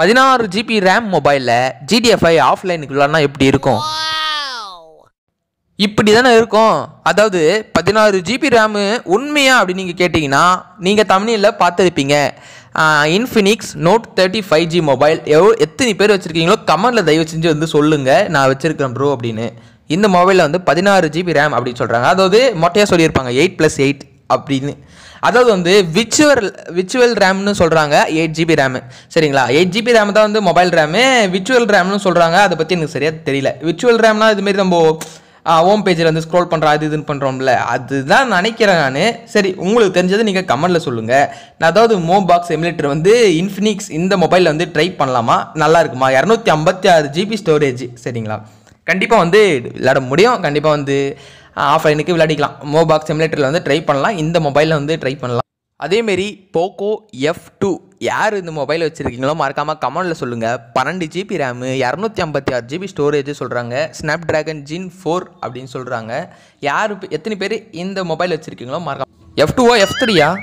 பதினாறு GB RAM மொபைலில் ஜிடிஎஃப்ஐ ஆஃப்லைனுக்கு விளாட்னா எப்படி இருக்கும் இப்படி தானே இருக்கும் அதாவது பதினாறு ஜிபி ரேமு உண்மையா அப்படின்னு நீங்கள் கேட்டிங்கன்னா நீங்கள் தமிழில் பார்த்துருப்பீங்க Infinix Note thirty five G mobile எவ்வளோ எத்தனை பேர் வச்சுருக்கீங்களோ கமெண்டில் தயவு செஞ்சு வந்து சொல்லுங்கள் நான் வச்சுருக்கேன் ப்ரோ அப்படின்னு இந்த மொபைலில் வந்து பதினாறு ஜிபி ரேம் அப்படின்னு சொல்கிறாங்க அதாவது மொட்டையாக சொல்லியிருப்பாங்க எயிட் ப்ளஸ் எயிட் அப்படின்னு அதாவது வந்து விச்சுவல் விச்சுவல் ரேம்னு சொல்கிறாங்க எயிட் ஜிபி ரேமு சரிங்களா எயிட் ஜிபி ரேம் தான் வந்து மொபைல் ரேமு விச்சுவல் ரேம்னு சொல்கிறாங்க அதை பற்றி எனக்கு சரியாக தெரியல விச்சுவல் ரேம்னா இதுமாரி நம்ம ஹோம் பேஜில் வந்து ஸ்க்ரோல் பண்ணுறா அது இதுன்னு பண்ணுறோம்ல அதுதான் நினைக்கிறேன் நான் சரி உங்களுக்கு தெரிஞ்சது நீங்கள் கமெண்டில் சொல்லுங்கள் நான் அதாவது மோபாக்ஸ் எமிலேட்டர் வந்து இன்ஃபினிக்ஸ் இந்த மொபைலில் வந்து ட்ரை பண்ணலாமா நல்லா இருக்குமா இரநூத்தி ஐம்பத்தி ஆறு ஜிபி ஸ்டோரேஜ் சரிங்களா கண்டிப்பாக வந்து விளையாட முடியும் கண்டிப்பாக வந்து ஆஃப்லைனுக்கு விளையாடிக்கலாம் மோபாக் சிமுலேட்டரில் வந்து ட்ரை பண்ணலாம் இந்த மொபைலில் வந்து ட்ரை பண்ணலாம் அதேமாரி போக்கோ எஃப் டூ யார் இந்த மொபைல் வச்சுருக்கீங்களோ மறக்காமல் கமெண்டில் சொல்லுங்கள் பன்னெண்டு ஜிபி ரேமு இரநூத்தி ஐம்பத்தி ஆறு ஜிபி ஸ்டோரேஜ் சொல்கிறாங்க ஸ்னாப் ட்ராகன் ஜின் ஃபோர் அப்படின்னு சொல்கிறாங்க யார் எத்தனை பேர் இந்த மொபைல் வச்சுருக்கீங்களோ மறக்காம எஃப் டூவா எஃப் த்ரீயா